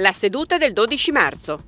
La seduta del 12 marzo.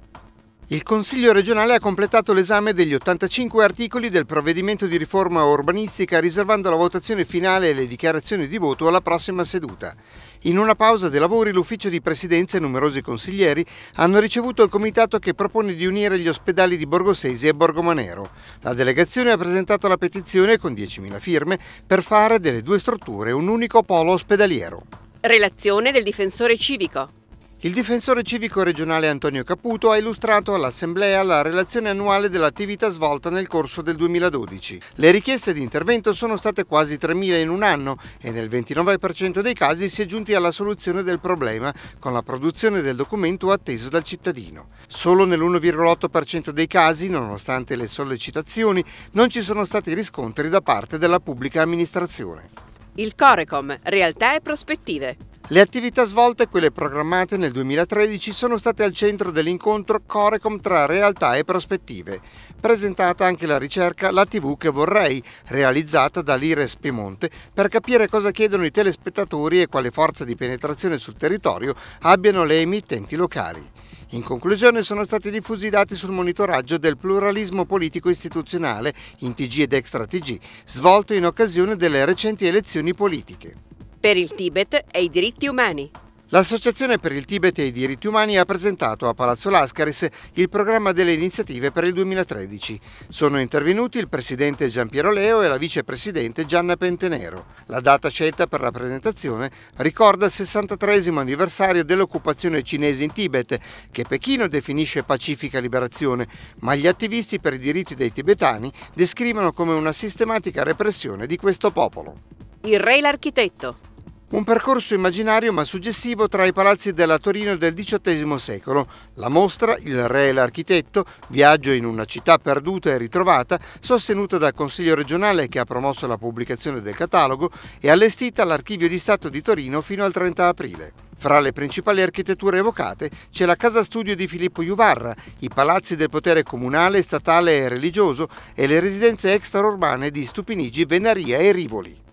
Il Consiglio regionale ha completato l'esame degli 85 articoli del provvedimento di riforma urbanistica riservando la votazione finale e le dichiarazioni di voto alla prossima seduta. In una pausa dei lavori l'ufficio di presidenza e numerosi consiglieri hanno ricevuto il comitato che propone di unire gli ospedali di Borgosesi e Borgomanero. La delegazione ha presentato la petizione con 10.000 firme per fare delle due strutture un unico polo ospedaliero. Relazione del difensore civico. Il difensore civico regionale Antonio Caputo ha illustrato all'Assemblea la relazione annuale dell'attività svolta nel corso del 2012. Le richieste di intervento sono state quasi 3.000 in un anno e nel 29% dei casi si è giunti alla soluzione del problema con la produzione del documento atteso dal cittadino. Solo nell'1,8% dei casi, nonostante le sollecitazioni, non ci sono stati riscontri da parte della pubblica amministrazione. Il Corecom, realtà e prospettive. Le attività svolte e quelle programmate nel 2013 sono state al centro dell'incontro Corecom tra realtà e prospettive. Presentata anche la ricerca La TV che vorrei, realizzata dall'Ires Piemonte, per capire cosa chiedono i telespettatori e quale forza di penetrazione sul territorio abbiano le emittenti locali. In conclusione sono stati diffusi i dati sul monitoraggio del pluralismo politico istituzionale in TG ed extra TG, svolto in occasione delle recenti elezioni politiche per il Tibet e i diritti umani. L'Associazione per il Tibet e i diritti umani ha presentato a Palazzo Lascaris il programma delle iniziative per il 2013. Sono intervenuti il presidente Giampiero Leo e la vicepresidente Gianna Pentenero. La data scelta per la presentazione ricorda il 63 anniversario dell'occupazione cinese in Tibet, che Pechino definisce pacifica liberazione, ma gli attivisti per i diritti dei tibetani descrivono come una sistematica repressione di questo popolo. Il re l'architetto un percorso immaginario ma suggestivo tra i palazzi della Torino del XVIII secolo. La mostra, Il re e l'architetto, viaggio in una città perduta e ritrovata, sostenuta dal Consiglio regionale che ha promosso la pubblicazione del catalogo e allestita all'Archivio di Stato di Torino fino al 30 aprile. Fra le principali architetture evocate c'è la casa studio di Filippo Juvarra, i palazzi del potere comunale, statale e religioso e le residenze extraurbane di Stupinigi, Venaria e Rivoli.